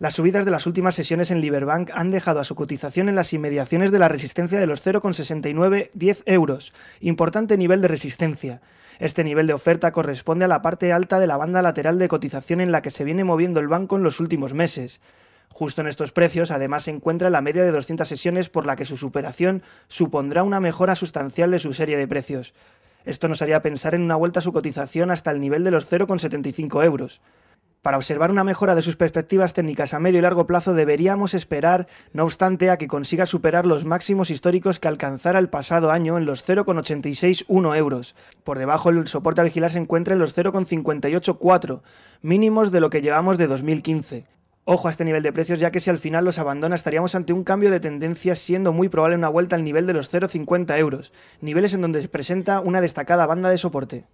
Las subidas de las últimas sesiones en Liberbank han dejado a su cotización en las inmediaciones de la resistencia de los 0,6910 euros, importante nivel de resistencia. Este nivel de oferta corresponde a la parte alta de la banda lateral de cotización en la que se viene moviendo el banco en los últimos meses. Justo en estos precios, además, se encuentra la media de 200 sesiones por la que su superación supondrá una mejora sustancial de su serie de precios. Esto nos haría pensar en una vuelta a su cotización hasta el nivel de los 0,75 euros. Para observar una mejora de sus perspectivas técnicas a medio y largo plazo deberíamos esperar, no obstante, a que consiga superar los máximos históricos que alcanzara el pasado año en los 0,861 euros. Por debajo el soporte a vigilar se encuentra en los 0,584, mínimos de lo que llevamos de 2015. Ojo a este nivel de precios ya que si al final los abandona estaríamos ante un cambio de tendencia siendo muy probable una vuelta al nivel de los 0,50 euros, niveles en donde se presenta una destacada banda de soporte.